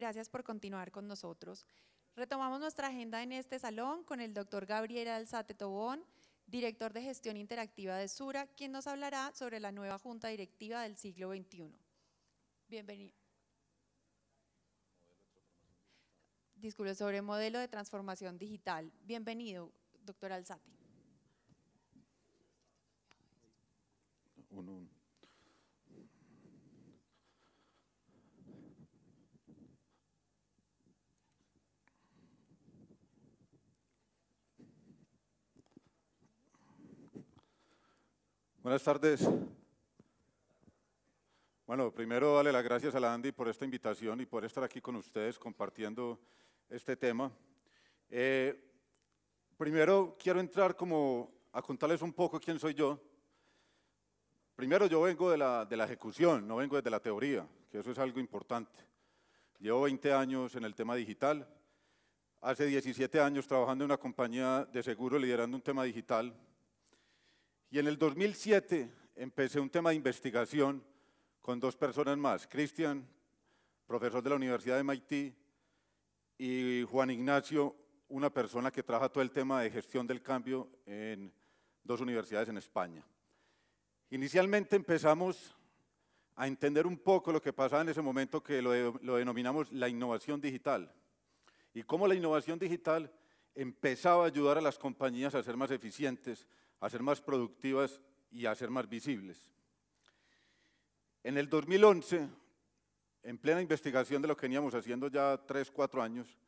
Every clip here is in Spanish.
Gracias por continuar con nosotros. Retomamos nuestra agenda en este salón con el doctor Gabriel Alzate Tobón, director de gestión interactiva de Sura, quien nos hablará sobre la nueva junta directiva del siglo XXI. Bienvenido. Disculpe, sobre modelo de transformación digital. Bienvenido, doctor Alzate. Uno, Buenas tardes. Bueno, primero darle las gracias a la Andy por esta invitación y por estar aquí con ustedes compartiendo este tema. Eh, primero quiero entrar como a contarles un poco quién soy yo. Primero yo vengo de la, de la ejecución, no vengo desde la teoría, que eso es algo importante. Llevo 20 años en el tema digital, hace 17 años trabajando en una compañía de seguro liderando un tema digital y en el 2007 empecé un tema de investigación con dos personas más, Cristian, profesor de la Universidad de MIT, y Juan Ignacio, una persona que trabaja todo el tema de gestión del cambio en dos universidades en España. Inicialmente empezamos a entender un poco lo que pasaba en ese momento que lo, lo, denominamos la innovación digital y cómo la innovación digital empezaba a ayudar a las compañías a ser más eficientes a ser más productivas y a ser más visibles. En el 2011, en plena investigación de lo que veníamos haciendo ya 3, 4 años,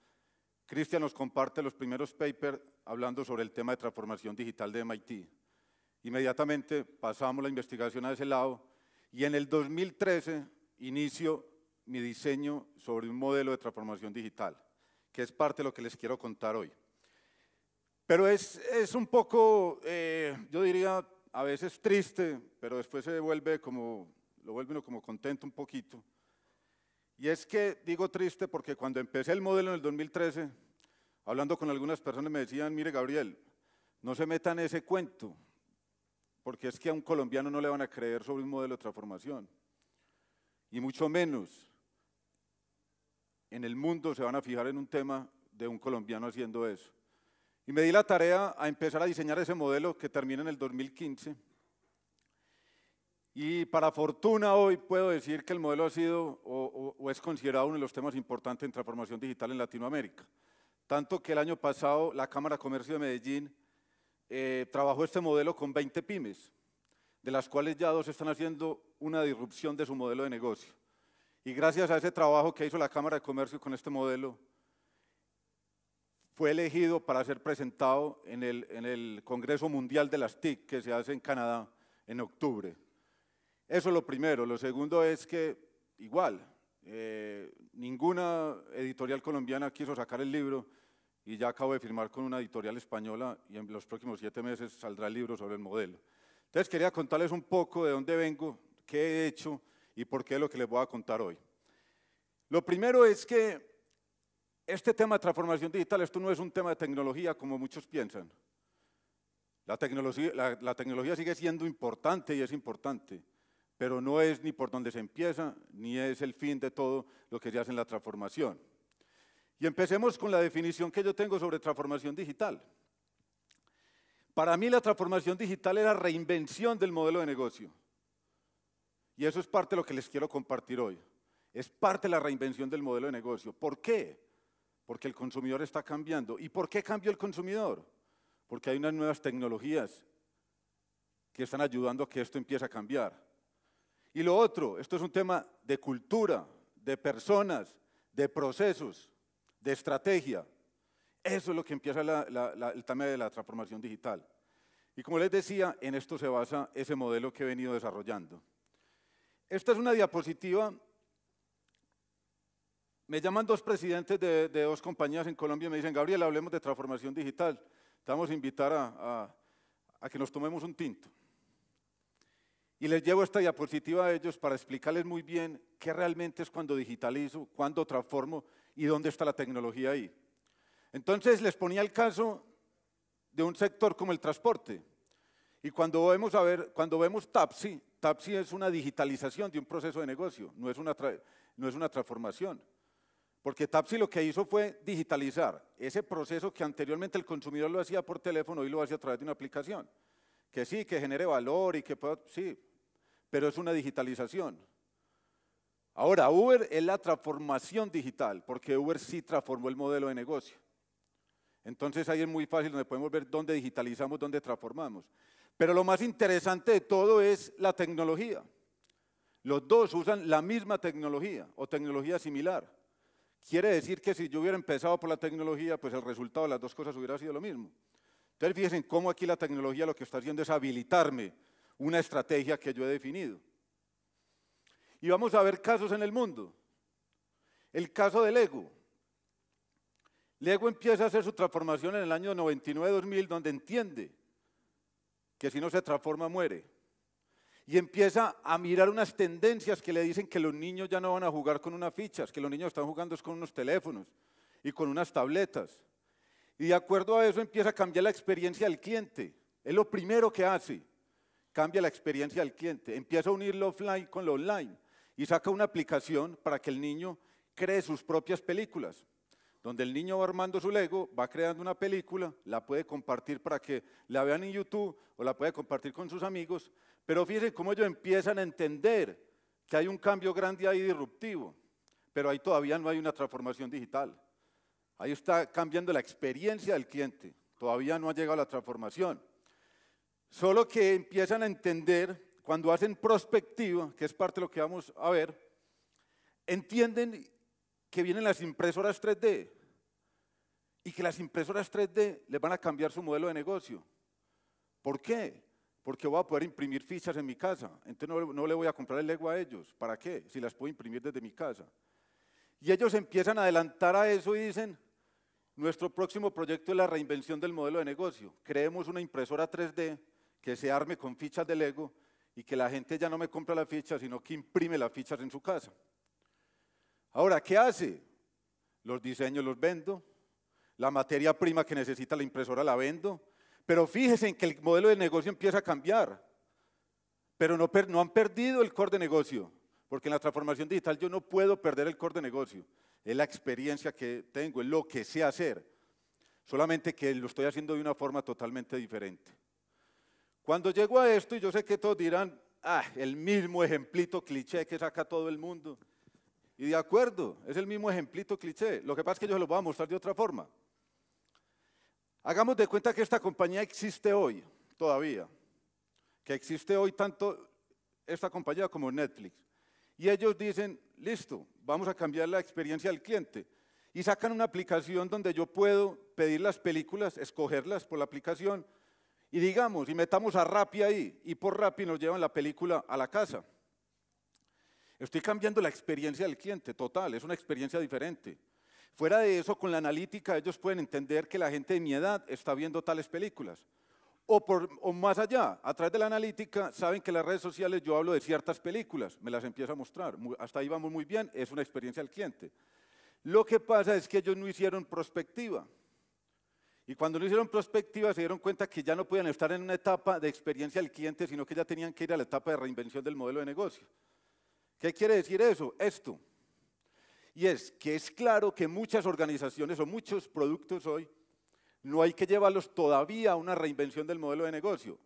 Cristian nos comparte los primeros papers hablando sobre el tema de transformación digital de MIT. Inmediatamente pasamos la investigación a ese lado y en el 2013 inicio mi diseño sobre un modelo de transformación digital, que es parte de lo que les quiero contar hoy. Pero es, es un poco, eh, yo diría, a veces triste, pero después se vuelve como, lo vuelve uno como contento un poquito. Y es que digo triste porque cuando empecé el modelo en el 2013, hablando con algunas personas me decían, mire Gabriel, no se metan en ese cuento, porque es que a un colombiano no le van a creer sobre un modelo de transformación. Y mucho menos en el mundo se van a fijar en un tema de un colombiano haciendo eso. Y me di la tarea a empezar a diseñar ese modelo que termina en el 2015. Y para fortuna hoy puedo decir que el modelo ha sido o, es considerado uno de los temas importantes en transformación digital en Latinoamérica. Tanto que el año pasado la Cámara de Comercio de Medellín eh, trabajó este modelo con 20 pymes, de las cuales ya dos están haciendo una disrupción de su modelo de negocio. Y gracias a ese trabajo que hizo la Cámara de Comercio con este modelo, fue elegido para ser presentado en el, Congreso Mundial de las TIC que se hace en Canadá en octubre. Eso es lo primero. Lo segundo es que, igual, eh, ninguna editorial colombiana quiso sacar el libro y ya acabo de firmar con una editorial española y en los próximos siete meses saldrá el libro sobre el modelo. Entonces quería contarles un poco de dónde vengo, qué he hecho y por qué es lo que les voy a contar hoy. Lo primero es que este tema de transformación digital, esto no es un tema de tecnología como muchos piensan. La tecnología, sigue siendo importante y es importante, pero no es ni por donde se empieza, ni es el fin de todo lo que se hace en la transformación. Y empecemos con la definición que yo tengo sobre transformación digital. Para mí la transformación digital es la reinvención del modelo de negocio. Y eso es parte de lo que les quiero compartir hoy. Es parte de la reinvención del modelo de negocio. ¿Por qué? porque el consumidor está cambiando. ¿Y por qué cambió el consumidor? Porque hay unas nuevas tecnologías que están ayudando a que esto empiece a cambiar. Y lo otro, esto es un tema de cultura, de personas, de procesos, de estrategia. Eso es lo que empieza el tema de la transformación digital. Y como les decía, en esto se basa ese modelo que he venido desarrollando. Esta es una diapositiva me llaman dos presidentes de, dos compañías en Colombia y me dicen, Gabriel, hablemos de transformación digital. Te vamos a invitar a, que nos tomemos un tinto. Y les llevo esta diapositiva a ellos para explicarles muy bien qué realmente es cuando digitalizo, cuando transformo y dónde está la tecnología ahí. Entonces les ponía el caso de un sector como el transporte. Y cuando vemos, a ver, cuando vemos TAPSI, TAPSI es una digitalización de un proceso de negocio, no es no es una transformación. Porque Tapsi lo que hizo fue digitalizar ese proceso que anteriormente el consumidor lo hacía por teléfono y lo hace a través de una aplicación. Que sí, que genere valor y que pueda, sí, pero es una digitalización. Ahora, Uber es la transformación digital, porque Uber sí transformó el modelo de negocio. Entonces ahí es muy fácil donde podemos ver dónde digitalizamos, dónde transformamos. Pero lo más interesante de todo es la tecnología. Los dos usan la misma tecnología o tecnología similar. Quiere decir que si yo hubiera empezado por la tecnología, pues el resultado de las dos cosas hubiera sido lo mismo. Entonces fíjense cómo aquí la tecnología lo que está haciendo es habilitarme una estrategia que yo he definido. Y vamos a ver casos en el mundo. El caso de Lego. Lego empieza a hacer su transformación en el año 99-2000, donde entiende que si no se transforma muere y empieza a mirar unas tendencias que le dicen que los niños ya no van a jugar con unas fichas, que los niños están jugando con unos teléfonos y con unas tabletas. Y de acuerdo a eso empieza a cambiar la experiencia del cliente. Es lo primero que hace, cambia la experiencia del cliente. Empieza a unir lo offline con lo online y saca una aplicación para que el niño cree sus propias películas, donde el niño va armando su Lego, va creando una película, la puede compartir para que la vean en YouTube o la puede compartir con sus amigos pero fíjense cómo ellos empiezan a entender que hay un cambio grande ahí disruptivo, pero ahí todavía no hay una transformación digital. Ahí está cambiando la experiencia del cliente, todavía no ha llegado la transformación. Solo que empiezan a entender cuando hacen prospectiva, que es parte de lo que vamos a ver, entienden que vienen las impresoras 3D y que las impresoras 3D les van a cambiar su modelo de negocio. ¿Por qué? porque voy a poder imprimir fichas en mi casa. Entonces no, le voy a comprar el Lego a ellos. ¿Para qué? Si las puedo imprimir desde mi casa. Y ellos empiezan a adelantar a eso y dicen, nuestro próximo proyecto es la reinvención del modelo de negocio. Creemos una impresora 3D que se arme con fichas de Lego y que la gente ya no me compra las fichas, sino que imprime las fichas en su casa. Ahora, ¿qué hace? Los diseños los vendo, la materia prima que necesita la impresora la vendo, pero fíjense en que el modelo de negocio empieza a cambiar. Pero no, han perdido el core de negocio, porque en la transformación digital yo no puedo perder el core de negocio. Es la experiencia que tengo, es lo que sé hacer. Solamente que lo estoy haciendo de una forma totalmente diferente. Cuando llego a esto, yo sé que todos dirán, ah, el mismo ejemplito cliché que saca todo el mundo. Y de acuerdo, es el mismo ejemplito cliché. Lo que pasa es que yo se lo voy a mostrar de otra forma. Hagamos de cuenta que esta compañía existe hoy, todavía, que existe hoy tanto esta compañía como Netflix. Y ellos dicen, listo, vamos a cambiar la experiencia del cliente. Y sacan una aplicación donde yo puedo pedir las películas, escogerlas por la aplicación, y digamos, y metamos a Rappi ahí, y por Rappi nos llevan la película a la casa. Estoy cambiando la experiencia del cliente, total, es una experiencia diferente. Fuera de eso, con la analítica ellos pueden entender que la gente de mi edad está viendo tales películas. O, por, más allá, a través de la analítica, saben que las redes sociales yo hablo de ciertas películas, me las empiezo a mostrar. Hasta ahí vamos muy bien, es una experiencia al cliente. Lo que pasa es que ellos no hicieron prospectiva. Y cuando no hicieron prospectiva se dieron cuenta que ya no podían estar en una etapa de experiencia al cliente, sino que ya tenían que ir a la etapa de reinvención del modelo de negocio. ¿Qué quiere decir eso? Esto. Y es que es claro que muchas organizaciones o muchos productos hoy no hay que llevarlos todavía a una reinvención del modelo de negocio,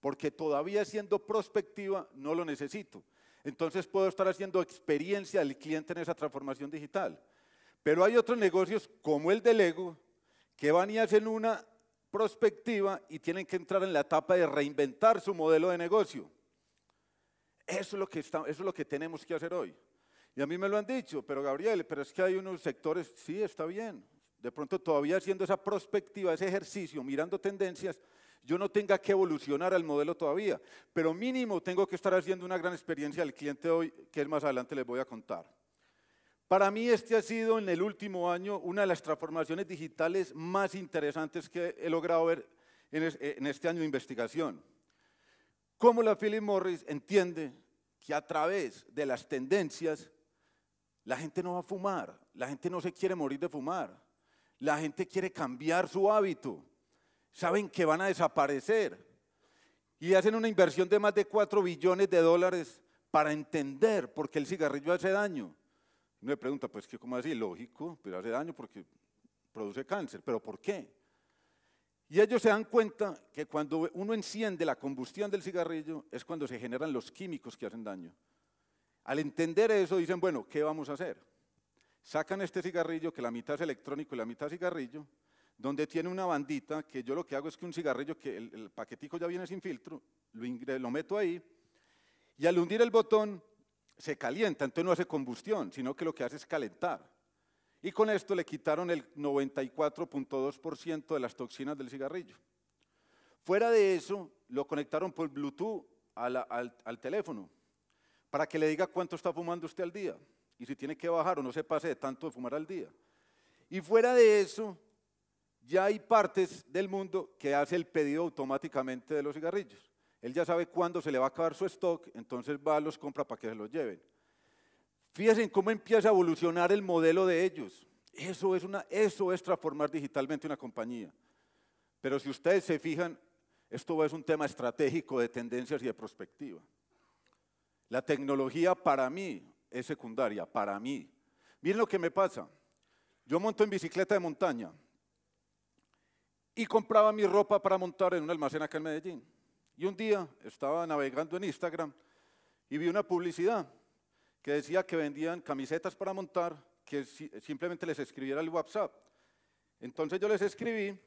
porque todavía siendo prospectiva no lo necesito. Entonces puedo estar haciendo experiencia al cliente en esa transformación digital. Pero hay otros negocios como el de Lego que van y hacen una prospectiva y tienen que entrar en la etapa de reinventar su modelo de negocio. Eso es lo que, eso es lo que tenemos que hacer hoy. Y a mí me lo han dicho, pero Gabriel, pero es que hay unos sectores, sí, está bien. De pronto todavía haciendo esa prospectiva, ese ejercicio, mirando tendencias, yo no tenga que evolucionar al modelo todavía, pero mínimo tengo que estar haciendo una gran experiencia al cliente hoy, que es más adelante les voy a contar. Para mí este ha sido en el último año una de las transformaciones digitales más interesantes que he logrado ver en eh, este año de investigación. Cómo la Philip Morris entiende que a través de las tendencias la gente no va a fumar, la gente no se quiere morir de fumar, la gente quiere cambiar su hábito, saben que van a desaparecer y hacen una inversión de más de 4 billones de dólares para entender por qué el cigarrillo hace daño. Uno me pregunta, pues, como así? Lógico, pero pues, hace daño porque produce cáncer, pero ¿por qué? Y ellos se dan cuenta que cuando uno enciende la combustión del cigarrillo es cuando se generan los químicos que hacen daño. Al entender eso dicen, bueno, ¿qué vamos a hacer? Sacan este cigarrillo, que la mitad es electrónico y la mitad cigarrillo, donde tiene una bandita, que yo lo que hago es que un cigarrillo, que el, paquetico ya viene sin filtro, lo, meto ahí, y al hundir el botón se calienta, entonces no hace combustión, sino que lo que hace es calentar. Y con esto le quitaron el 94.2% de las toxinas del cigarrillo. Fuera de eso, lo conectaron por Bluetooth al teléfono para que le diga cuánto está fumando usted al día y si tiene que bajar o no se pase de tanto de fumar al día. Y fuera de eso, ya hay partes del mundo que hace el pedido automáticamente de los cigarrillos. Él ya sabe cuándo se le va a acabar su stock, entonces va a los compra para que se los lleven. Fíjense cómo empieza a evolucionar el modelo de ellos. Eso es, una, eso es transformar digitalmente una compañía. Pero si ustedes se fijan, esto es un tema estratégico de tendencias y de prospectiva. La tecnología para mí es secundaria, para mí. Miren lo que me pasa. Yo monto en bicicleta de montaña y compraba mi ropa para montar en un almacén acá en Medellín. Y un día estaba navegando en Instagram y vi una publicidad que decía que vendían camisetas para montar, que simplemente les escribiera el WhatsApp. Entonces yo les escribí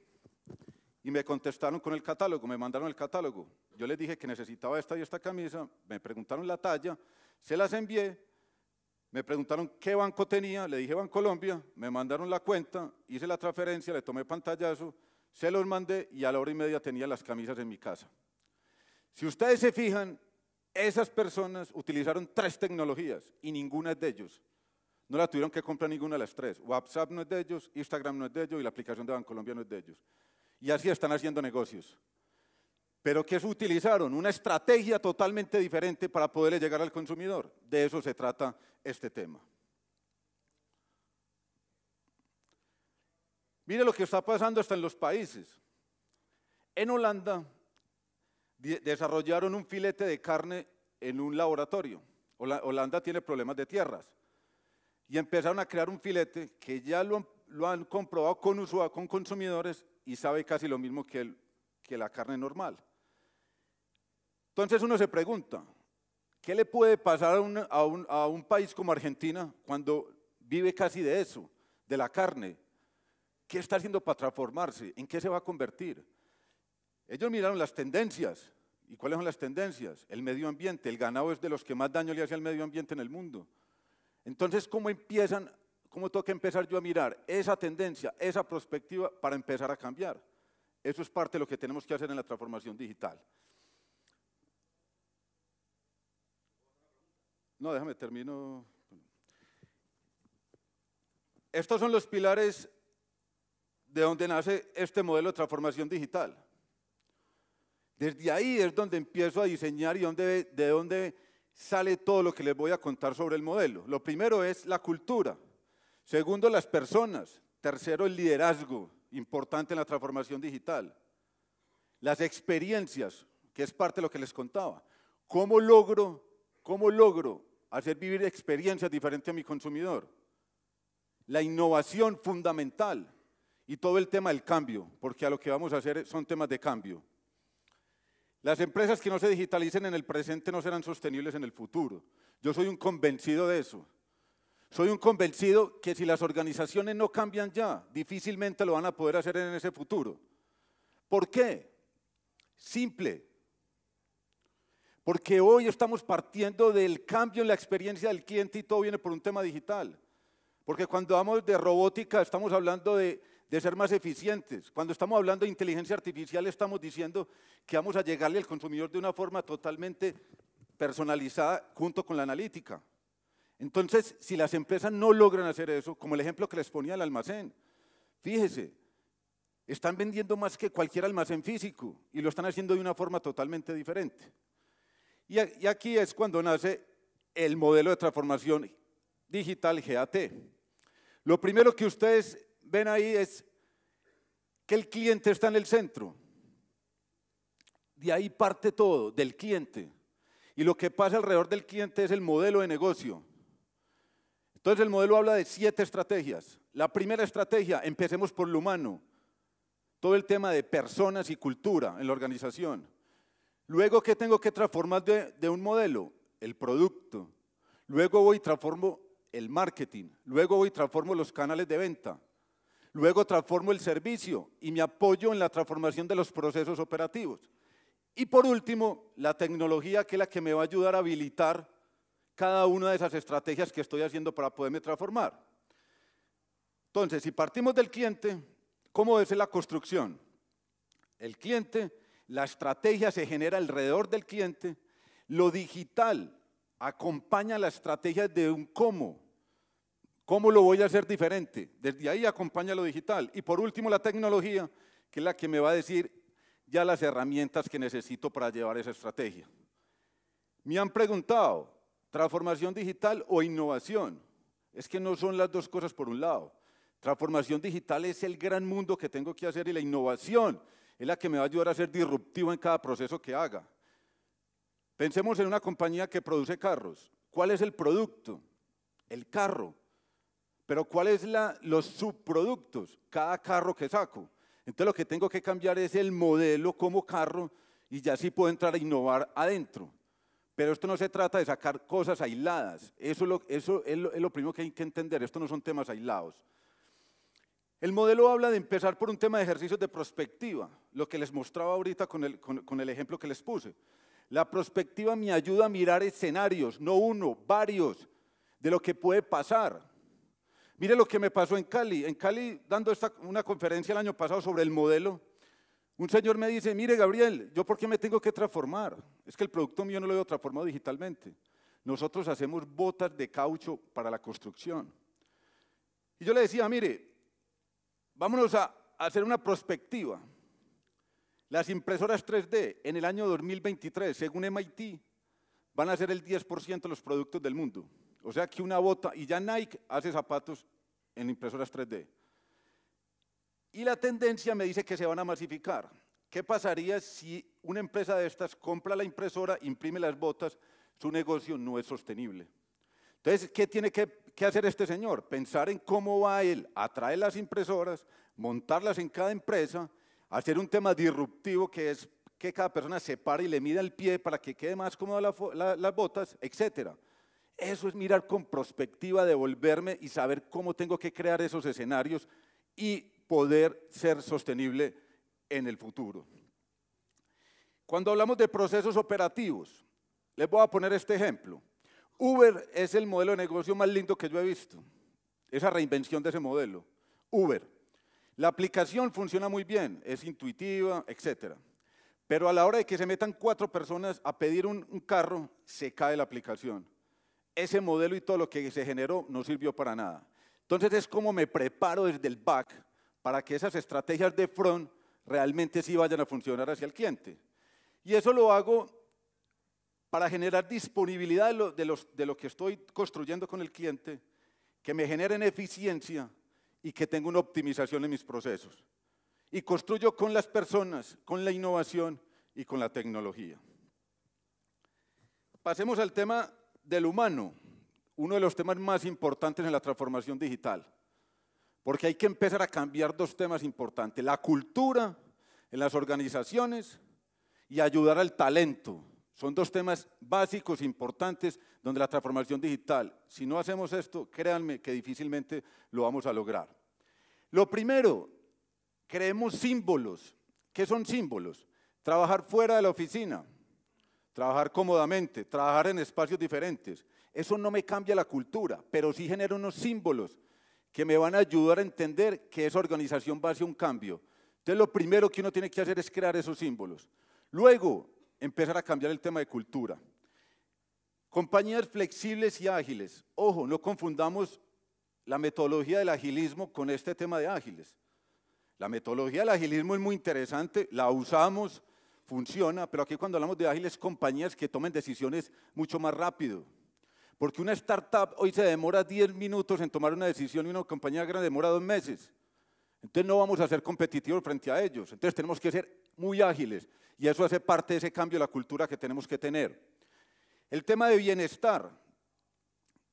y me contestaron con el catálogo, me mandaron el catálogo. Yo les dije que necesitaba esta y esta camisa, me preguntaron la talla, se las envié, me preguntaron qué banco tenía, le dije Colombia me mandaron la cuenta, hice la transferencia, le tomé pantallazo, se los mandé y a la hora y media tenía las camisas en mi casa. Si ustedes se fijan, esas personas utilizaron tres tecnologías y ninguna es de ellos. No la tuvieron que comprar ninguna de las tres. WhatsApp no es de ellos, Instagram no es de ellos y la aplicación de Colombia no es de ellos y así están haciendo negocios. Pero ¿qué utilizaron? Una estrategia totalmente diferente para poderle llegar al consumidor. De eso se trata este tema. Mire lo que está pasando hasta en los países. En Holanda desarrollaron un filete de carne en un laboratorio. Holanda tiene problemas de tierras. Y empezaron a crear un filete que ya lo han, comprobado con con consumidores, y sabe casi lo mismo que, que la carne normal. Entonces uno se pregunta, ¿qué le puede pasar a un, a un, país como Argentina cuando vive casi de eso, de la carne? ¿Qué está haciendo para transformarse? ¿En qué se va a convertir? Ellos miraron las tendencias. ¿Y cuáles son las tendencias? El medio ambiente. El ganado es de los que más daño le hace al medio ambiente en el mundo. Entonces, ¿cómo empiezan ¿Cómo tengo que empezar yo a mirar esa tendencia, esa perspectiva para empezar a cambiar? Eso es parte de lo que tenemos que hacer en la transformación digital. No, déjame, termino. Estos son los pilares de donde nace este modelo de transformación digital. Desde ahí es donde empiezo a diseñar y de dónde sale todo lo que les voy a contar sobre el modelo. Lo primero es la cultura. Segundo, las personas. Tercero, el liderazgo, importante en la transformación digital. Las experiencias, que es parte de lo que les contaba. ¿Cómo logro, cómo logro hacer vivir experiencias diferentes a mi consumidor? La innovación fundamental y todo el tema del cambio, porque a lo que vamos a hacer son temas de cambio. Las empresas que no se digitalicen en el presente no serán sostenibles en el futuro. Yo soy un convencido de eso. Soy un convencido que si las organizaciones no cambian ya, difícilmente lo van a poder hacer en ese futuro. ¿Por qué? Simple. Porque hoy estamos partiendo del cambio en la experiencia del cliente y todo viene por un tema digital. Porque cuando hablamos de robótica estamos hablando de, de ser más eficientes. Cuando estamos hablando de inteligencia artificial estamos diciendo que vamos a llegarle al consumidor de una forma totalmente personalizada junto con la analítica. Entonces, si las empresas no logran hacer eso, como el ejemplo que les ponía el almacén, fíjese, están vendiendo más que cualquier almacén físico y lo están haciendo de una forma totalmente diferente. Y, y aquí es cuando nace el modelo de transformación digital GAT. Lo primero que ustedes ven ahí es que el cliente está en el centro. De ahí parte todo, del cliente. Y lo que pasa alrededor del cliente es el modelo de negocio. Entonces el modelo habla de siete estrategias. La primera estrategia, empecemos por lo humano, todo el tema de personas y cultura en la organización. Luego, ¿qué tengo que transformar de, un modelo? El producto. Luego voy y transformo el marketing. Luego voy y transformo los canales de venta. Luego transformo el servicio y me apoyo en la transformación de los procesos operativos. Y por último, la tecnología que es la que me va a ayudar a habilitar cada una de esas estrategias que estoy haciendo para poderme transformar. Entonces, si partimos del cliente, ¿cómo es la construcción? El cliente, la estrategia se genera alrededor del cliente, lo digital acompaña la estrategia de un cómo. ¿Cómo lo voy a hacer diferente? Desde ahí acompaña lo digital. Y por último, la tecnología, que es la que me va a decir ya las herramientas que necesito para llevar esa estrategia. Me han preguntado, Transformación digital o innovación. Es que no son las dos cosas por un lado. Transformación digital es el gran mundo que tengo que hacer y la innovación es la que me va a ayudar a ser disruptivo en cada proceso que haga. Pensemos en una compañía que produce carros. ¿Cuál es el producto? El carro. Pero ¿cuáles son los subproductos? Cada carro que saco. Entonces lo que tengo que cambiar es el modelo como carro y ya sí puedo entrar a innovar adentro. Pero esto no se trata de sacar cosas aisladas. Eso, es lo, primero que hay que entender. Esto no son temas aislados. El modelo habla de empezar por un tema de ejercicios de prospectiva, lo que les mostraba ahorita con el, ejemplo que les puse. La prospectiva me ayuda a mirar escenarios, no uno, varios, de lo que puede pasar. Mire lo que me pasó en Cali. En Cali, dando una conferencia el año pasado sobre el modelo, un señor me dice, mire Gabriel, ¿yo por qué me tengo que transformar? Es que el producto mío no lo he transformado digitalmente. Nosotros hacemos botas de caucho para la construcción. Y yo le decía, mire, vámonos a hacer una prospectiva. Las impresoras 3D en el año 2023, según MIT, van a ser el 10% de los productos del mundo. O sea que una bota, y ya Nike hace zapatos en impresoras 3D. Y la tendencia me dice que se van a masificar. ¿Qué pasaría si una empresa de estas compra la impresora, imprime las botas? Su negocio no es sostenible. Entonces, ¿qué tiene que, hacer este señor? Pensar en cómo va él a traer las impresoras, montarlas en cada empresa, hacer un tema disruptivo que es que cada persona se pare y le mida el pie para que quede más cómoda las botas, etc. Eso es mirar con prospectiva, devolverme y saber cómo tengo que crear esos escenarios y poder ser sostenible en el futuro. Cuando hablamos de procesos operativos, les voy a poner este ejemplo. Uber es el modelo de negocio más lindo que yo he visto. Esa reinvención de ese modelo. Uber. La aplicación funciona muy bien, es intuitiva, etc. Pero a la hora de que se metan cuatro personas a pedir un, carro, se cae la aplicación. Ese modelo y todo lo que se generó no sirvió para nada. Entonces es como me preparo desde el back para que esas estrategias de front realmente sí vayan a funcionar hacia el cliente. Y eso lo hago para generar disponibilidad de lo, que estoy construyendo con el cliente, que me generen eficiencia y que tenga una optimización en mis procesos. Y construyo con las personas, con la innovación y con la tecnología. Pasemos al tema del humano, uno de los temas más importantes en la transformación digital. Porque hay que empezar a cambiar dos temas importantes, la cultura en las organizaciones y ayudar al talento. Son dos temas básicos, e importantes, donde la transformación digital, si no hacemos esto, créanme que difícilmente lo vamos a lograr. Lo primero, creemos símbolos. ¿Qué son símbolos? Trabajar fuera de la oficina, trabajar cómodamente, trabajar en espacios diferentes. Eso no me cambia la cultura, pero sí genera unos símbolos que me van a ayudar a entender que esa organización va hacia un cambio. Entonces lo primero que uno tiene que hacer es crear esos símbolos. Luego, empezar a cambiar el tema de cultura. Compañías flexibles y ágiles. Ojo, no confundamos la metodología del agilismo con este tema de ágiles. La metodología del agilismo es muy interesante, la usamos, funciona, pero aquí cuando hablamos de ágiles, compañías que tomen decisiones mucho más rápido, porque una startup hoy se demora 10 minutos en tomar una decisión y una compañía grande demora dos meses. Entonces no vamos a ser competitivos frente a ellos. Entonces tenemos que ser muy ágiles y eso hace parte de ese cambio de la cultura que tenemos que tener. El tema de bienestar,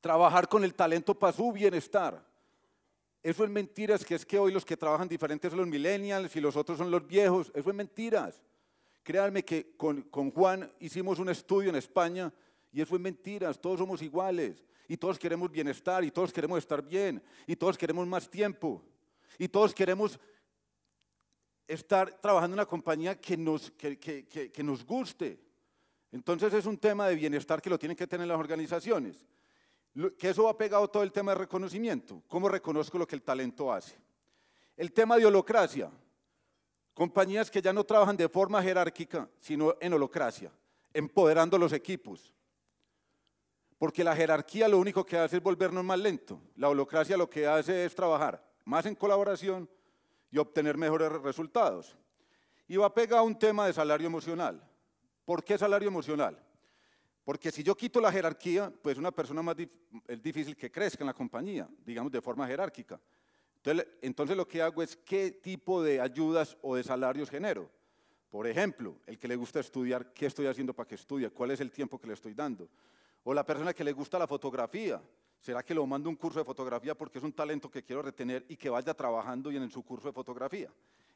trabajar con el talento para su bienestar. Eso es mentiras, que es que hoy los que trabajan diferentes son los millennials y los otros son los viejos. Eso es mentiras. Créanme que con, con Juan hicimos un estudio en España y eso es mentira, todos somos iguales. Y todos queremos bienestar, y todos queremos estar bien, y todos queremos más tiempo, y todos queremos estar trabajando en una compañía que nos, que, nos guste. Entonces es un tema de bienestar que lo tienen que tener las organizaciones. Que eso va pegado todo el tema de reconocimiento. ¿Cómo reconozco lo que el talento hace? El tema de holocracia. Compañías que ya no trabajan de forma jerárquica, sino en holocracia, empoderando los equipos. Porque la jerarquía lo único que hace es volvernos más lento. La holocracia lo que hace es trabajar más en colaboración y obtener mejores resultados. Y va pegado a un tema de salario emocional. ¿Por qué salario emocional? Porque si yo quito la jerarquía, pues una persona más es difícil que crezca en la compañía, digamos de forma jerárquica. entonces lo que hago es qué tipo de ayudas o de salarios genero. Por ejemplo, el que le gusta estudiar, ¿qué estoy haciendo para que estudie? ¿Cuál es el tiempo que le estoy dando? O la persona que le gusta la fotografía. ¿Será que lo mando a un curso de fotografía porque es un talento que quiero retener y que vaya trabajando y en su curso de fotografía?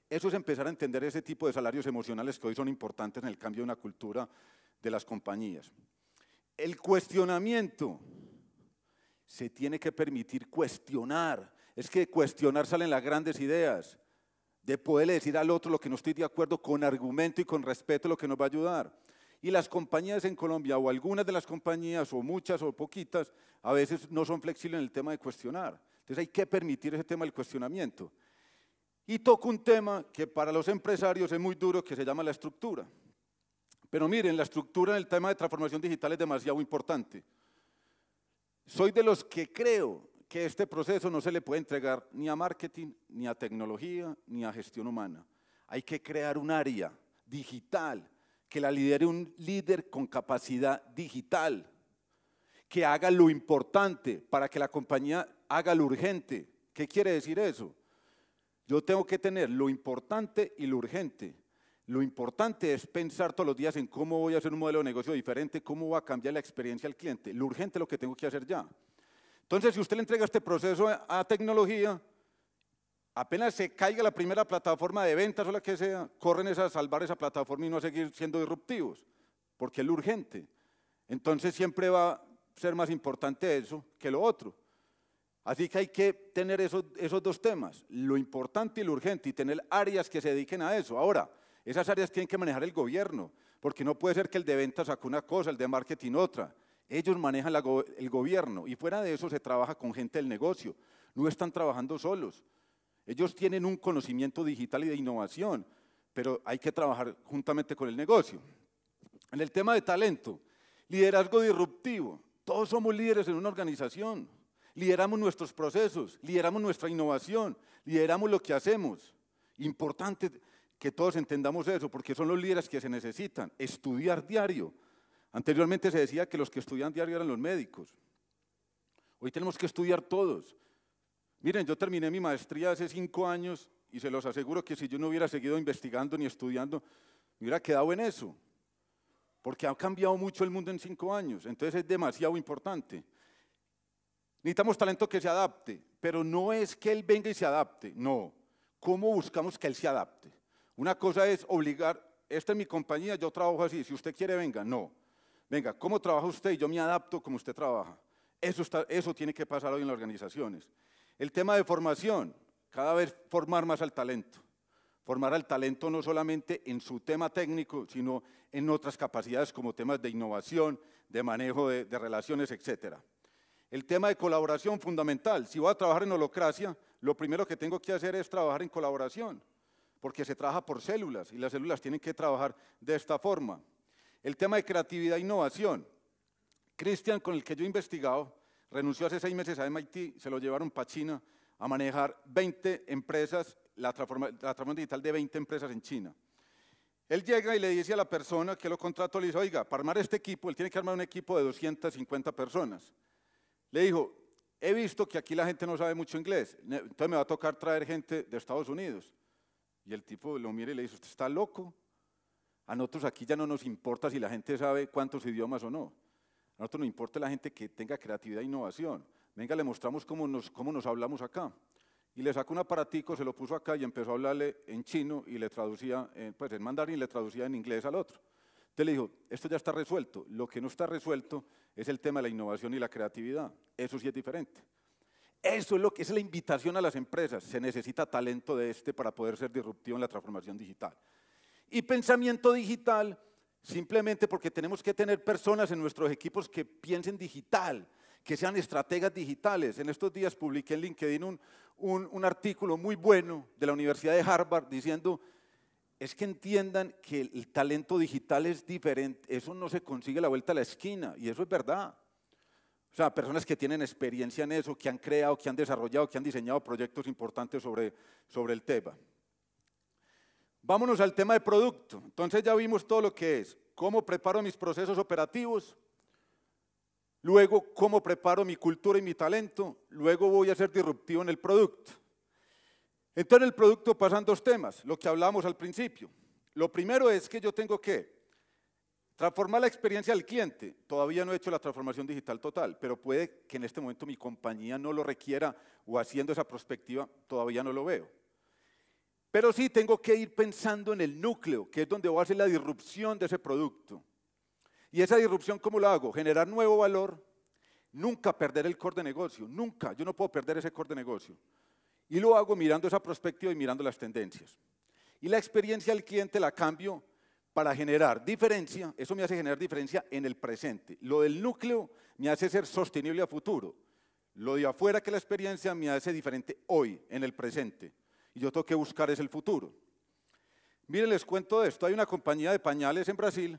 Eso es empezar a entender ese tipo de salarios emocionales que hoy son importantes en el cambio de una cultura de las compañías. El cuestionamiento. Se tiene que permitir cuestionar. Es que cuestionar salen las grandes ideas. De poderle decir al otro lo que no estoy de acuerdo con argumento y con respeto lo que nos va a ayudar. Y las compañías en Colombia, o algunas de las compañías, o muchas o poquitas, a veces no son flexibles en el tema de cuestionar. Entonces hay que permitir ese tema del cuestionamiento. Y toco un tema que para los empresarios es muy duro, que se llama la estructura. Pero miren, la estructura en el tema de transformación digital es demasiado importante. Soy de los que creo que este proceso no se le puede entregar ni a marketing, ni a tecnología, ni a gestión humana. Hay que crear un área digital que la lidere un líder con capacidad digital, que haga lo importante para que la compañía haga lo urgente. ¿Qué quiere decir eso? Yo tengo que tener lo importante y lo urgente. Lo importante es pensar todos los días en cómo voy a hacer un modelo de negocio diferente, cómo va a cambiar la experiencia al cliente. Lo urgente es lo que tengo que hacer ya. Entonces, si usted le entrega este proceso a tecnología, apenas se caiga la primera plataforma de ventas o la que sea, corren a salvar esa plataforma y no a seguir siendo disruptivos, porque es lo urgente. Entonces siempre va a ser más importante eso que lo otro. Así que hay que tener esos, esos dos temas, lo importante y lo urgente, y tener áreas que se dediquen a eso. Ahora, esas áreas tienen que manejar el gobierno, porque no puede ser que el de ventas saque una cosa, el de marketing otra. Ellos manejan el gobierno y fuera de eso se trabaja con gente del negocio. No están trabajando solos. Ellos tienen un conocimiento digital y de innovación, pero hay que trabajar juntamente con el negocio. En el tema de talento, liderazgo disruptivo. Todos somos líderes en una organización. Lideramos nuestros procesos, lideramos nuestra innovación, lideramos lo que hacemos. Importante que todos entendamos eso, porque son los líderes que se necesitan. Estudiar diario. Anteriormente se decía que los que estudian diario eran los médicos. Hoy tenemos que estudiar todos. Miren, yo terminé mi maestría hace cinco años y se los aseguro que si yo no hubiera seguido investigando ni estudiando, me hubiera quedado en eso. Porque ha cambiado mucho el mundo en cinco años, entonces es demasiado importante. Necesitamos talento que se adapte, pero no es que él venga y se adapte, no. ¿Cómo buscamos que él se adapte? Una cosa es obligar, esta es mi compañía, yo trabajo así, si usted quiere venga, no. Venga, ¿cómo trabaja usted? Yo me adapto como usted trabaja. Eso, eso tiene que pasar hoy en las organizaciones. El tema de formación, cada vez formar más al talento. Formar al talento no solamente en su tema técnico, sino en otras capacidades como temas de innovación, de manejo de, relaciones, etc. El tema de colaboración fundamental. Si voy a trabajar en holocracia, lo primero que tengo que hacer es trabajar en colaboración, porque se trabaja por células y las células tienen que trabajar de esta forma. El tema de creatividad e innovación. Cristian, con el que yo he investigado, renunció hace seis meses a MIT, se lo llevaron para China a manejar 20 empresas, la transformación digital de 20 empresas en China. Él llega y le dice a la persona que lo contrató, le dice, oiga, para armar este equipo, él tiene que armar un equipo de 250 personas. Le dijo, he visto que aquí la gente no sabe mucho inglés, entonces me va a tocar traer gente de Estados Unidos. Y el tipo lo mira y le dice, usted está loco. A nosotros aquí ya no nos importa si la gente sabe cuántos idiomas o no. A nosotros nos importa la gente que tenga creatividad e innovación. Venga, le mostramos cómo nos, nos hablamos acá. Y le sacó un aparatico, se lo puso acá y empezó a hablarle en chino y le traducía, en, eh, pues en mandarín y le traducía en inglés al otro. Entonces le dijo, esto ya está resuelto. Lo que no está resuelto es el tema de la innovación y la creatividad. Eso sí es diferente. Eso es lo que es la invitación a las empresas. Se necesita talento de este para poder ser disruptivo en la transformación digital. Y pensamiento digital Simplemente porque tenemos que tener personas en nuestros equipos que piensen digital, que sean estrategas digitales. En estos días publiqué en LinkedIn un, artículo muy bueno de la Universidad de Harvard diciendo, es que entiendan que el talento digital es diferente, eso no se consigue a la vuelta a la esquina, y eso es verdad. O sea, personas que tienen experiencia en eso, que han creado, que han desarrollado, que han diseñado proyectos importantes sobre el tema. Vámonos al tema de producto. Entonces ya vimos todo lo que es, cómo preparo mis procesos operativos, luego cómo preparo mi cultura y mi talento, luego voy a ser disruptivo en el producto. Entonces el producto pasan dos temas, lo que hablamos al principio. Lo primero es que yo tengo que transformar la experiencia del cliente. Todavía no he hecho la transformación digital total, pero puede que en este momento mi compañía no lo requiera o haciendo esa perspectiva todavía no lo veo. Pero sí tengo que ir pensando en el núcleo, que es donde va a ser la disrupción de ese producto. Y esa disrupción, ¿cómo la hago? Generar nuevo valor, nunca perder el core de negocio, nunca. Yo no puedo perder ese core de negocio. Y lo hago mirando esa perspectiva y mirando las tendencias. Y la experiencia del cliente la cambio para generar diferencia, eso me hace generar diferencia en el presente. Lo del núcleo me hace ser sostenible a futuro. Lo de afuera que la experiencia me hace diferente hoy, en el presente y yo tengo que buscar es el futuro. Miren, les cuento esto. Hay una compañía de pañales en Brasil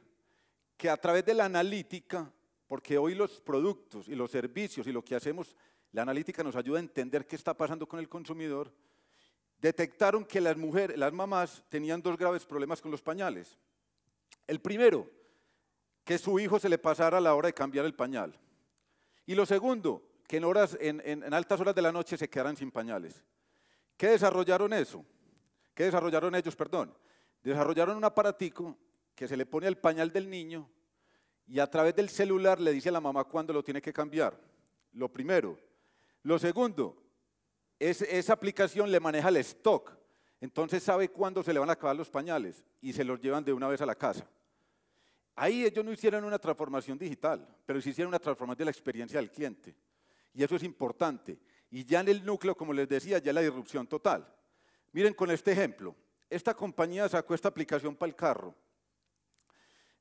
que a través de la analítica, porque hoy los productos y los servicios y lo que hacemos, la analítica nos ayuda a entender qué está pasando con el consumidor, detectaron que las mujeres, las mamás, tenían dos graves problemas con los pañales. El primero, que su hijo se le pasara a la hora de cambiar el pañal. Y lo segundo, que en, en altas horas de la noche se quedaran sin pañales. ¿Qué desarrollaron eso? ¿Qué desarrollaron ellos, perdón? Desarrollaron un aparatico que se le pone al pañal del niño y a través del celular le dice a la mamá cuándo lo tiene que cambiar. Lo primero. Lo segundo, es, esa aplicación le maneja el stock. Entonces sabe cuándo se le van a acabar los pañales y se los llevan de una vez a la casa. Ahí ellos no hicieron una transformación digital, pero sí hicieron una transformación de la experiencia del cliente. Y eso es importante. Y ya en el núcleo, como les decía, ya la disrupción total. Miren con este ejemplo. Esta compañía sacó esta aplicación para el carro.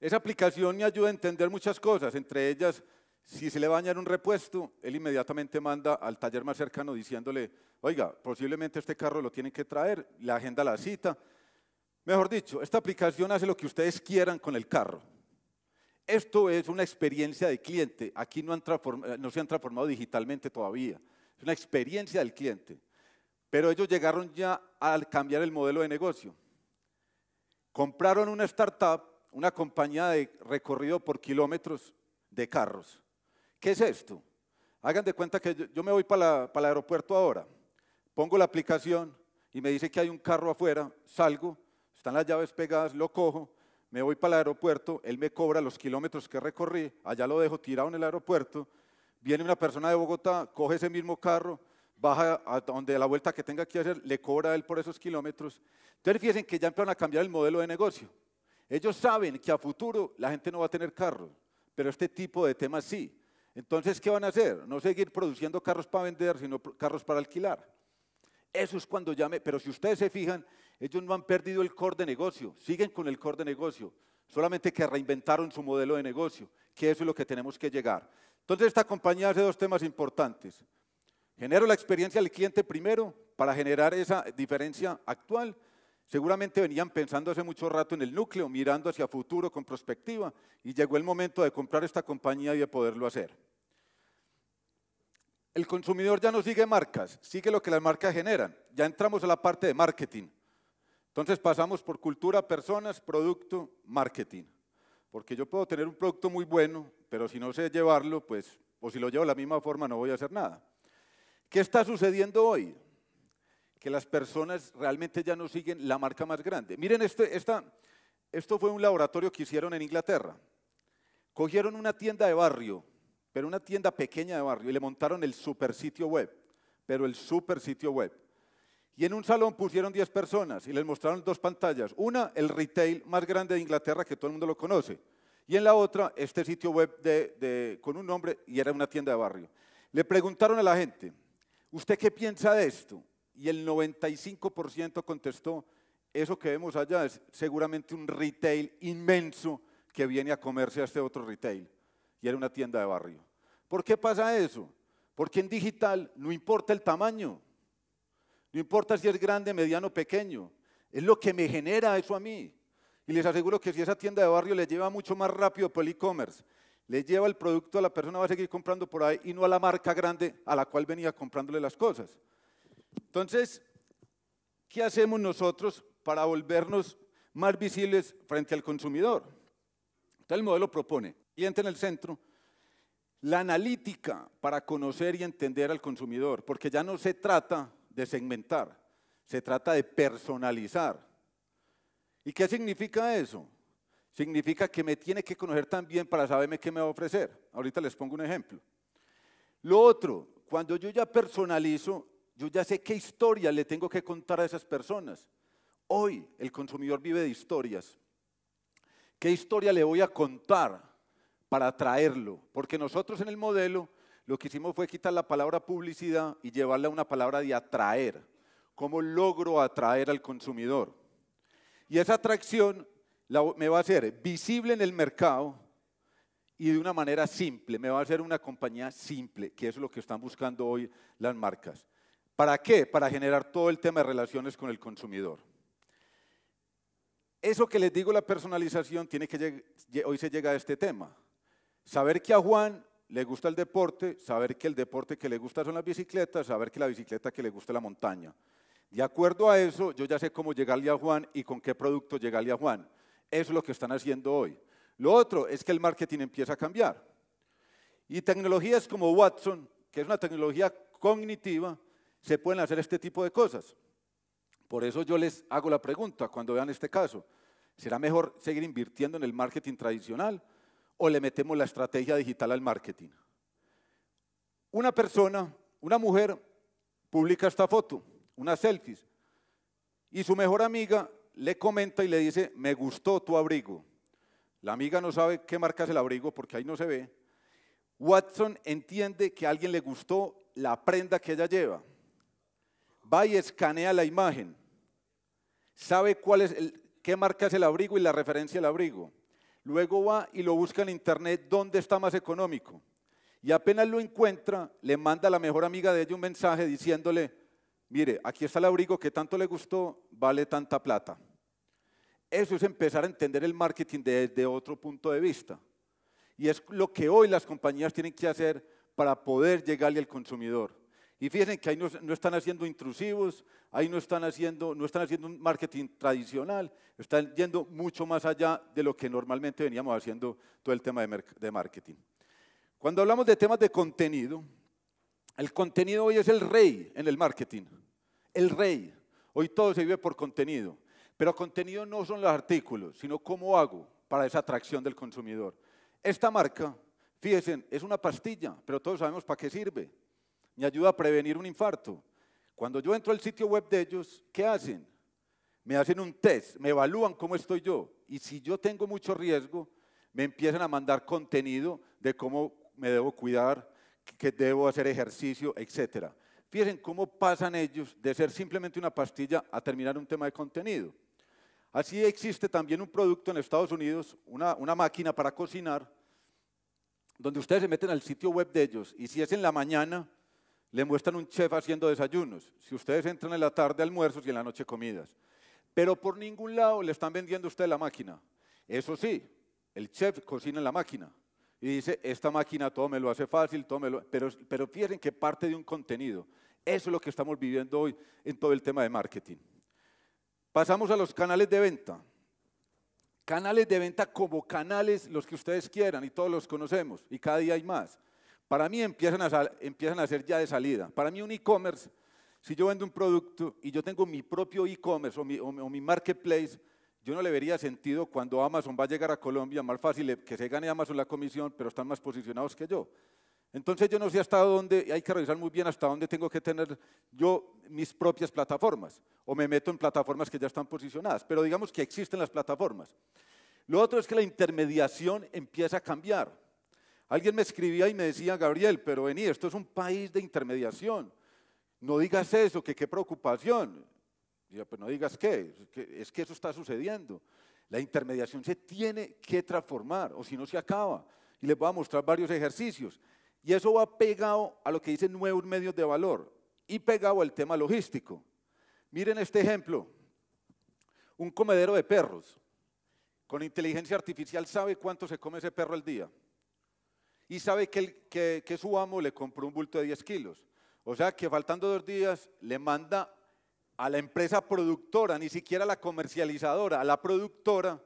Esa aplicación me ayuda a entender muchas cosas, entre ellas, si se le va a un repuesto, él inmediatamente manda al taller más cercano diciéndole, oiga, posiblemente este carro lo tienen que traer, le agenda la cita. Mejor dicho, esta aplicación hace lo que ustedes quieran con el carro. Esto es una experiencia de cliente. Aquí no eh, se han transformado digitalmente todavía es una experiencia del cliente. Pero ellos llegaron ya al cambiar el modelo de negocio. Compraron una startup, una compañía de recorrido por kilómetros de carros. ¿Qué es esto? Hagan de cuenta que yo, me voy para, para el aeropuerto ahora, pongo la aplicación y me dice que hay un carro afuera, salgo, están las llaves pegadas, lo cojo, me voy para el aeropuerto, él me cobra los kilómetros que recorrí, allá lo dejo tirado en el aeropuerto, Viene una persona de Bogotá, coge ese mismo carro, baja a donde la vuelta que tenga que hacer, le cobra él por esos kilómetros. Entonces fíjense que ya empezaron a cambiar el modelo de negocio. Ellos saben que a futuro la gente no va a tener carros, pero este tipo de temas sí. Entonces, ¿qué van a hacer? No seguir produciendo carros para vender, sino carros para alquilar. Eso es cuando llame. Pero si ustedes se fijan, ellos no han perdido el core de negocio, siguen con el core de negocio, solamente que reinventaron su modelo de negocio, que eso es lo que tenemos que llegar. Entonces esta compañía hace dos temas importantes. Genero la experiencia del cliente primero para generar esa diferencia actual. Seguramente venían pensando hace mucho rato en el núcleo, mirando hacia futuro con perspectiva, y llegó el momento de comprar esta compañía y de poderlo hacer. El consumidor ya no sigue marcas, sigue lo que las marcas generan. Ya entramos a la parte de marketing. Entonces pasamos por cultura, personas, producto, marketing. Porque yo puedo tener un producto muy bueno, pero si no sé llevarlo, pues, o si lo llevo de la misma forma, no voy a hacer nada. ¿Qué está sucediendo hoy? Que las personas realmente ya no siguen la marca más grande. Miren, este, esto fue un laboratorio que hicieron en Inglaterra. Cogieron una tienda de barrio, pero una tienda pequeña de barrio, y le montaron el super sitio web, pero el super sitio web. Y en un salón pusieron 10 personas y les mostraron dos pantallas. Una, el retail más grande de Inglaterra, que todo el mundo lo conoce y en la otra, este sitio web de, con un nombre y era una tienda de barrio. Le preguntaron a la gente, ¿usted qué piensa de esto? Y el 95% contestó, eso que vemos allá es seguramente un retail inmenso que viene a comerse a este otro retail. Y era una tienda de barrio. ¿Por qué pasa eso? Porque en digital no importa el tamaño, no importa si es grande, mediano, o pequeño. Es lo que me genera eso a mí. Y les aseguro que si esa tienda de barrio le lleva mucho más rápido por el e-commerce, le lleva el producto a la persona, va a seguir comprando por ahí y no a la marca grande a la cual venía comprándole las cosas. Entonces, ¿qué hacemos nosotros para volvernos más visibles frente al consumidor? Entonces el modelo propone, y entra en el centro, la analítica para conocer y entender al consumidor, porque ya no se trata de segmentar, se trata de personalizar. ¿Y qué significa eso? Significa que me tiene que conocer también para saberme qué me va a ofrecer. Ahorita les pongo un ejemplo. Lo otro, cuando yo ya personalizo, yo ya sé qué historia le tengo que contar a esas personas. Hoy el consumidor vive de historias. ¿Qué historia le voy a contar para atraerlo? Porque nosotros en el modelo lo que hicimos fue quitar la palabra publicidad y llevarla a una palabra de atraer. ¿Cómo logro atraer al consumidor? Y esa atracción me va a hacer visible en el mercado y de una manera simple. Me va a hacer una compañía simple, que es lo que están buscando hoy las marcas. ¿Para qué? Para generar todo el tema de relaciones con el consumidor. Eso que les digo, la personalización, tiene que hoy se llega a este tema. Saber que a Juan le gusta el deporte, saber que el deporte que le gusta son las bicicletas, saber que la bicicleta que le gusta es la montaña. De acuerdo a eso, yo ya sé cómo llegarle a Juan y con qué producto llegarle a Juan. Eso es lo que están haciendo hoy. Lo otro es que el marketing empieza a cambiar. Y tecnologías como Watson, que es una tecnología cognitiva, se pueden hacer este tipo de cosas. Por eso yo les hago la pregunta cuando vean este caso. ¿Será mejor seguir invirtiendo en el marketing tradicional o le metemos la estrategia digital al marketing? Una persona, una mujer, publica esta foto unas selfies. Y su mejor amiga le comenta y le dice, me gustó tu abrigo. La amiga no sabe qué marca es el abrigo porque ahí no se ve. Watson entiende que a alguien le gustó la prenda que ella lleva. Va y escanea la imagen. Sabe cuál es qué marca es el abrigo y la referencia del abrigo. Luego va y lo busca en internet dónde está más económico. Y apenas lo encuentra, le manda a la mejor amiga de ella un mensaje diciéndole, mire, aquí está el abrigo que tanto le gustó, vale tanta plata. Eso es empezar a entender el marketing desde otro punto de vista. Y es lo que hoy las compañías tienen que hacer para poder llegarle al consumidor. Y fíjense que ahí no, no, están haciendo intrusivos, ahí no están haciendo, no están haciendo un marketing tradicional, están yendo mucho más allá de lo que normalmente veníamos haciendo todo el tema de, de marketing. Cuando hablamos de temas de contenido, el contenido hoy es el rey en el marketing. El rey. Hoy todo se vive por contenido. Pero contenido no son los artículos, sino cómo hago para esa atracción del consumidor. Esta marca, fíjense, es una pastilla, pero todos sabemos para qué sirve. Me ayuda a prevenir un infarto. Cuando yo entro al sitio web de ellos, ¿qué hacen? Me hacen un test, me evalúan cómo estoy yo. Y si yo tengo mucho riesgo, me empiezan a mandar contenido de cómo me debo cuidar, que debo hacer ejercicio, etcétera. Fíjense cómo pasan ellos de ser simplemente una pastilla a terminar un tema de contenido. Así existe también un producto en Estados Unidos, una, máquina para cocinar, donde ustedes se meten al sitio web de ellos y si es en la mañana, le muestran un chef haciendo desayunos. Si ustedes entran en la tarde, almuerzos y en la noche comidas. Pero por ningún lado le están vendiendo a usted la máquina. Eso sí, el chef cocina en la máquina y dice, esta máquina todo me lo hace fácil, Pero, pero fíjense que parte de un contenido. Eso es lo que estamos viviendo hoy en todo el tema de marketing. Pasamos a los canales de venta. Canales de venta como canales, los que ustedes quieran, y todos los conocemos, y cada día hay más. Para mí empiezan a, empiezan a ser ya de salida. Para mí un e-commerce, si yo vendo un producto y yo tengo mi propio e-commerce o mi, o mi marketplace, yo no le vería sentido cuando Amazon va a llegar a Colombia, más fácil que se gane Amazon la comisión, pero están más posicionados que yo. Entonces yo no sé hasta dónde, hay que revisar muy bien hasta dónde tengo que tener yo mis propias plataformas, o me meto en plataformas que ya están posicionadas, pero digamos que existen las plataformas. Lo otro es que la intermediación empieza a cambiar. Alguien me escribía y me decía, Gabriel, pero vení, esto es un país de intermediación. No digas eso, que qué preocupación pues no digas qué, es que eso está sucediendo. La intermediación se tiene que transformar, o si no se acaba. Y les voy a mostrar varios ejercicios. Y eso va pegado a lo que dicen nuevos medios de valor y pegado al tema logístico. Miren este ejemplo. Un comedero de perros. Con inteligencia artificial sabe cuánto se come ese perro al día. Y sabe que, que su amo le compró un bulto de 10 kilos. O sea que faltando dos días le manda a la empresa productora, ni siquiera a la comercializadora, a la productora,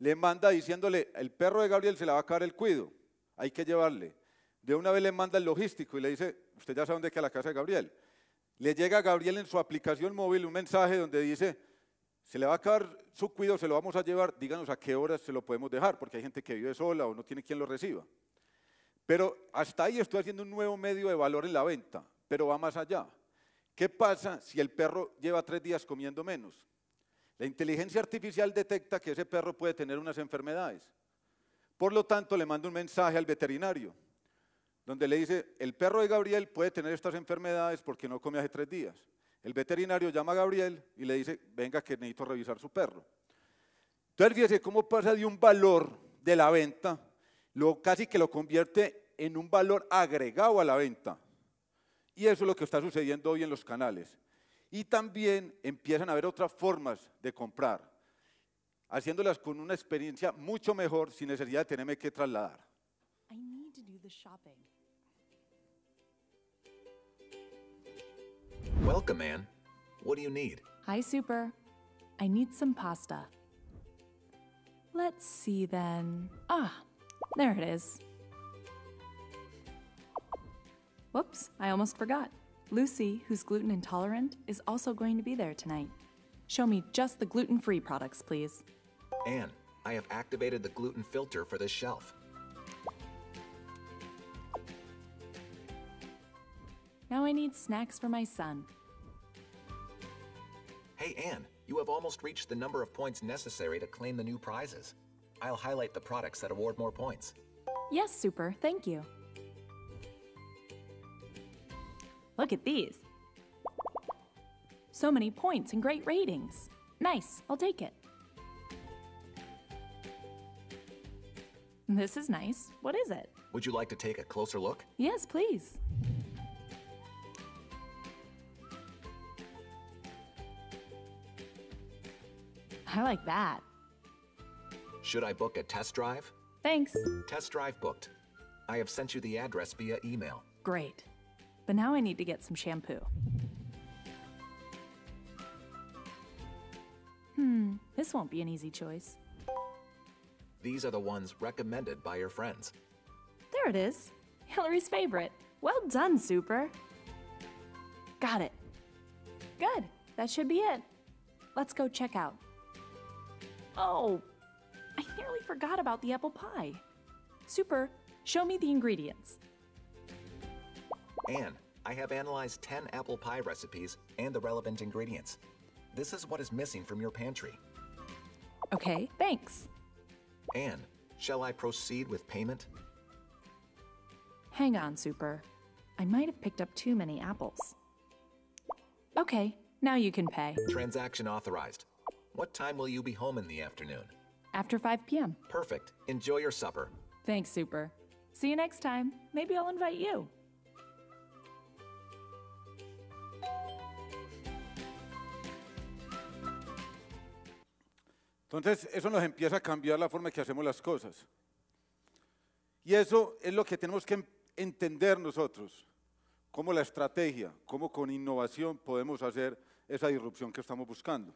le manda diciéndole, el perro de Gabriel se le va a acabar el cuido, hay que llevarle. De una vez le manda el logístico y le dice, usted ya sabe dónde queda la casa de Gabriel. Le llega a Gabriel en su aplicación móvil un mensaje donde dice, se le va a acabar su cuido, se lo vamos a llevar, díganos a qué hora se lo podemos dejar, porque hay gente que vive sola o no tiene quien lo reciba. Pero hasta ahí estoy haciendo un nuevo medio de valor en la venta, pero va más allá. ¿Qué pasa si el perro lleva tres días comiendo menos? La inteligencia artificial detecta que ese perro puede tener unas enfermedades. Por lo tanto, le manda un mensaje al veterinario, donde le dice, el perro de Gabriel puede tener estas enfermedades porque no come hace tres días. El veterinario llama a Gabriel y le dice, venga que necesito revisar su perro. Entonces, fíjese cómo pasa de un valor de la venta, lo, casi que lo convierte en un valor agregado a la venta. Y eso es lo que está sucediendo hoy en los canales. Y también empiezan a haber otras formas de comprar, haciéndolas con una experiencia mucho mejor sin necesidad de tenerme que trasladar. I Welcome, man. What do Hi, Super. I need some pasta. Let's see then. Ah, there it is. Whoops, I almost forgot. Lucy, who's gluten intolerant, is also going to be there tonight. Show me just the gluten free products, please. Anne, I have activated the gluten filter for this shelf. Now I need snacks for my son. Hey, Anne, you have almost reached the number of points necessary to claim the new prizes. I'll highlight the products that award more points. Yes, Super, thank you. Look at these. So many points and great ratings. Nice, I'll take it. This is nice. What is it? Would you like to take a closer look? Yes, please. I like that. Should I book a test drive? Thanks. Test drive booked. I have sent you the address via email. Great but now I need to get some shampoo. Hmm, this won't be an easy choice. These are the ones recommended by your friends. There it is. Hillary's favorite. Well done, Super. Got it. Good. That should be it. Let's go check out. Oh, I nearly forgot about the apple pie. Super, show me the ingredients. Anne, I have analyzed 10 apple pie recipes and the relevant ingredients. This is what is missing from your pantry. Okay, thanks. Anne, shall I proceed with payment? Hang on, Super. I might have picked up too many apples. Okay, now you can pay. Transaction authorized. What time will you be home in the afternoon? After 5 p.m. Perfect. Enjoy your supper. Thanks, Super. See you next time. Maybe I'll invite you. Entonces, eso nos empieza a cambiar la forma en que hacemos las cosas. Y eso es lo que tenemos que em-, entender nosotros, como la estrategia, cómo con innovación podemos hacer esa disrupción que estamos buscando.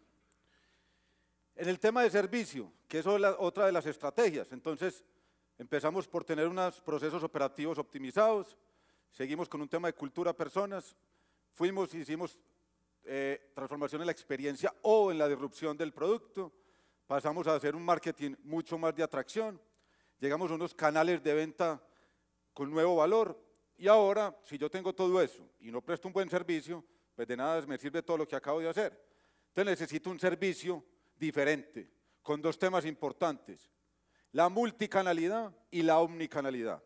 En el tema de servicio, que eso es otra de las estrategias, entonces empezamos por tener unos procesos operativos optimizados, seguimos con un tema de cultura personas, fuimos y hicimos eh, transformación en la experiencia o en la disrupción del producto, pasamos a hacer un marketing mucho más de atracción, llegamos a unos canales de venta con nuevo valor y ahora, si yo tengo todo eso y no presto un buen servicio, pues de nada me sirve todo lo que acabo de hacer. Entonces necesito un servicio diferente, con dos temas importantes, la multicanalidad y la omnicanalidad.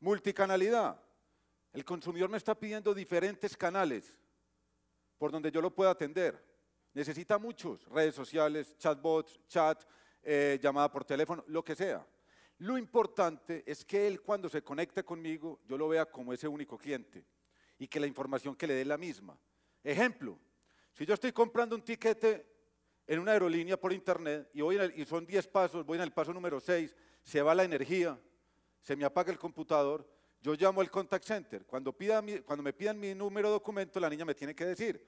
Multicanalidad, el consumidor me está pidiendo diferentes canales por donde yo lo pueda atender Necesita muchos, redes sociales, chatbots, chat, eh, llamada por teléfono, lo que sea. Lo importante es que él cuando se conecte conmigo, yo lo vea como ese único cliente y que la información que le dé la misma. Ejemplo, si yo estoy comprando un tiquete en una aerolínea por internet y, voy y son 10 pasos, voy en el paso número 6, se va la energía, se me apaga el computador, yo llamo al contact center. Cuando, pida cuando me pidan mi número de documento, la niña me tiene que decir,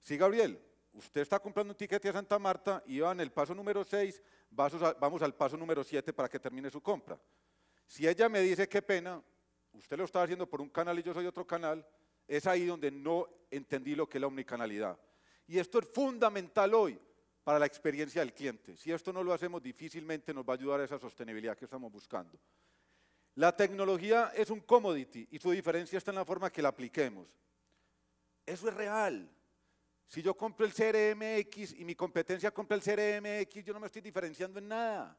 sí, Gabriel, Usted está comprando un tiquete a Santa Marta y va en el paso número 6, vamos al paso número 7 para que termine su compra. Si ella me dice qué pena, usted lo está haciendo por un canal y yo soy otro canal, es ahí donde no entendí lo que es la omnicanalidad. Y esto es fundamental hoy para la experiencia del cliente. Si esto no lo hacemos, difícilmente nos va a ayudar a esa sostenibilidad que estamos buscando. La tecnología es un commodity y su diferencia está en la forma que la apliquemos. Eso es real. Si yo compro el CRMX y mi competencia compra el CRMX, yo no me estoy diferenciando en nada.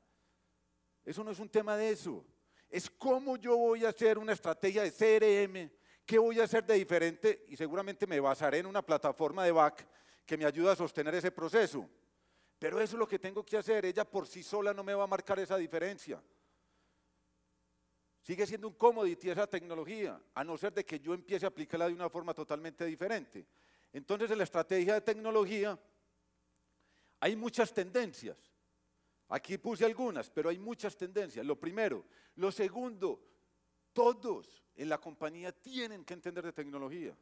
Eso no es un tema de eso. Es cómo yo voy a hacer una estrategia de CRM, qué voy a hacer de diferente y seguramente me basaré en una plataforma de back que me ayuda a sostener ese proceso. Pero eso es lo que tengo que hacer. Ella por sí sola no me va a marcar esa diferencia. Sigue siendo un commodity esa tecnología, a no ser de que yo empiece a aplicarla de una forma totalmente diferente. Entonces, en la estrategia de tecnología hay muchas tendencias. Aquí puse algunas, pero hay muchas tendencias. Lo primero. Lo segundo, todos en la compañía tienen que entender de tecnología.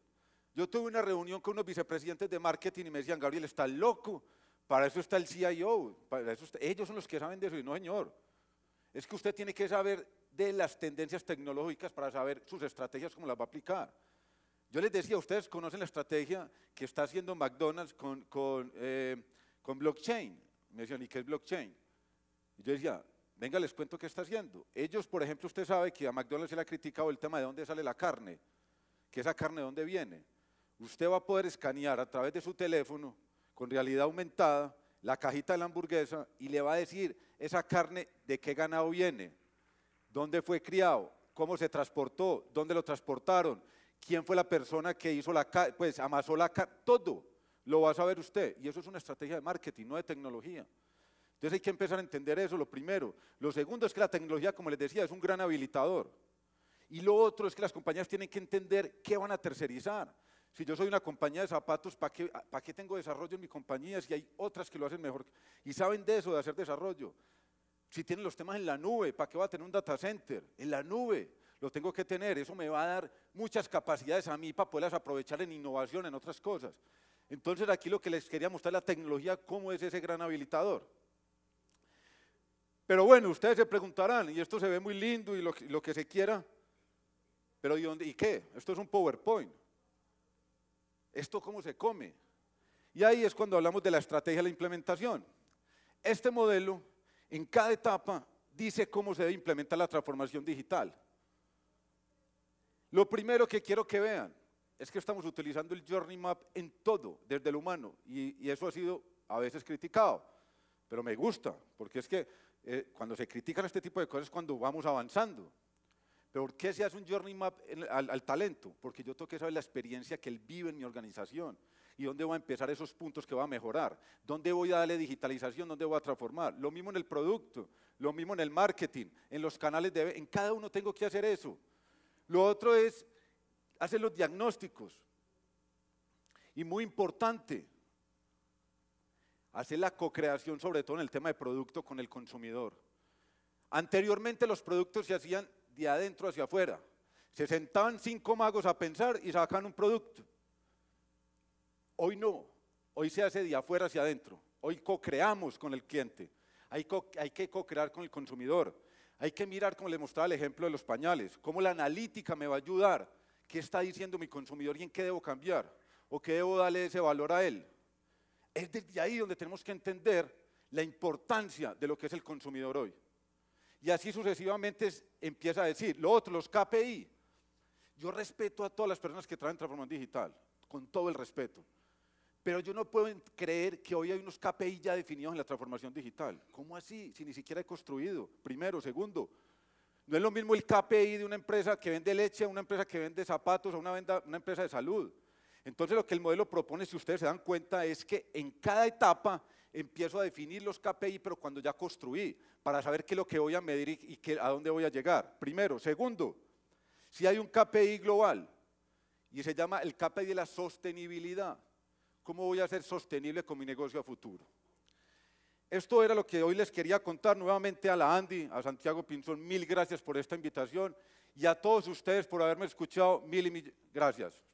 Yo tuve una reunión con unos vicepresidentes de marketing y me decían, Gabriel, está loco. Para eso está el CIO. Para eso Ellos son los que saben de eso. Y no, señor. Es que usted tiene que saber de las tendencias tecnológicas para saber sus estrategias, cómo las va a aplicar. Yo les decía, ustedes conocen la estrategia que está haciendo McDonald's con, eh, blockchain. Me decían, ¿y qué es blockchain? yo decía, venga, les cuento qué está haciendo. Ellos, por ejemplo, usted sabe que a McDonald's se le ha criticado el tema de dónde sale la carne, que esa carne de dónde viene. Usted va a poder escanear a través de su teléfono, con realidad aumentada, la cajita de la hamburguesa y le va a decir esa carne de qué ganado viene, dónde fue criado, cómo se transportó, dónde lo transportaron, quién fue la persona que hizo la, pues amasó la, todo lo va a saber usted. Y eso es una estrategia de marketing, no de tecnología. Entonces hay que empezar a entender eso, lo primero. Lo segundo es que la tecnología, como les decía, es un gran habilitador. Y lo otro es que las compañías tienen que entender qué van a tercerizar. Si yo soy una compañía de zapatos, ¿para qué, ¿para qué tengo desarrollo en mi compañía si hay otras que lo hacen mejor? Y saben de eso, de hacer desarrollo. Si tienen los temas en la nube, ¿para qué va a tener un data center? En la nube lo tengo que tener. Eso me va a dar muchas capacidades a mí para poderlas aprovechar en innovación, en otras cosas. Entonces aquí lo que les quería mostrar la tecnología, cómo es ese gran habilitador. Pero bueno, ustedes se preguntarán, y esto se ve muy lindo y lo, que se quiera, pero ¿y, dónde, ¿y qué? Esto es un PowerPoint. ¿Esto cómo se come? Y ahí es cuando hablamos de la estrategia de la implementación. Este modelo, en cada etapa, dice cómo se debe implementar la transformación digital. Lo primero que quiero que vean es que estamos utilizando el Journey Map en todo, desde el humano, y, eso ha sido a veces criticado, pero me gusta, porque es que eh, cuando se critican este tipo de cosas es cuando vamos avanzando. ¿Pero por qué se hace un Journey Map al, al talento? Porque yo tengo que saber la experiencia que él vive en mi organización y dónde va a empezar esos puntos que va a mejorar, dónde voy a darle digitalización, dónde voy a transformar. Lo mismo en el producto, lo mismo en el marketing, en los canales de... En cada uno tengo que hacer eso. Lo otro es hacer los diagnósticos. Y muy importante, hacer la co-creación, sobre todo en el tema de producto con el consumidor. Anteriormente los productos se hacían de adentro hacia afuera. Se sentaban cinco magos a pensar y sacaban un producto. Hoy no, hoy se hace de afuera hacia adentro. Hoy co-creamos con el cliente. Hay, que co-crear con el consumidor. Hay que mirar, como le mostraba el ejemplo de los pañales, cómo la analítica me va a ayudar, qué está diciendo mi consumidor y en qué debo cambiar, o qué debo darle ese valor a él. Es desde ahí donde tenemos que entender la importancia de lo que es el consumidor hoy. Y así sucesivamente empieza a decir, lo otro, los KPI. Yo respeto a todas las personas que traen transformación digital, con todo el respeto. Pero yo no puedo creer que hoy hay unos KPI ya definidos en la transformación digital. ¿Cómo así? Si ni siquiera he construido. Primero, segundo. No es lo mismo el KPI de una empresa que vende leche a una empresa que vende zapatos a una, empresa de salud. Entonces lo que el modelo propone, si ustedes se dan cuenta, es que en cada etapa empiezo a definir los KPI, pero cuando ya construí, para saber qué es lo que voy a medir y, a dónde voy a llegar. Primero. Segundo, si hay un KPI global y se llama el KPI de la sostenibilidad. ¿Cómo voy a ser sostenible con mi negocio a futuro? Esto era lo que hoy les quería contar nuevamente a la Andy, a Santiago Pinzón. Mil gracias por esta invitación y a todos ustedes por haberme escuchado. Mil y mil gracias.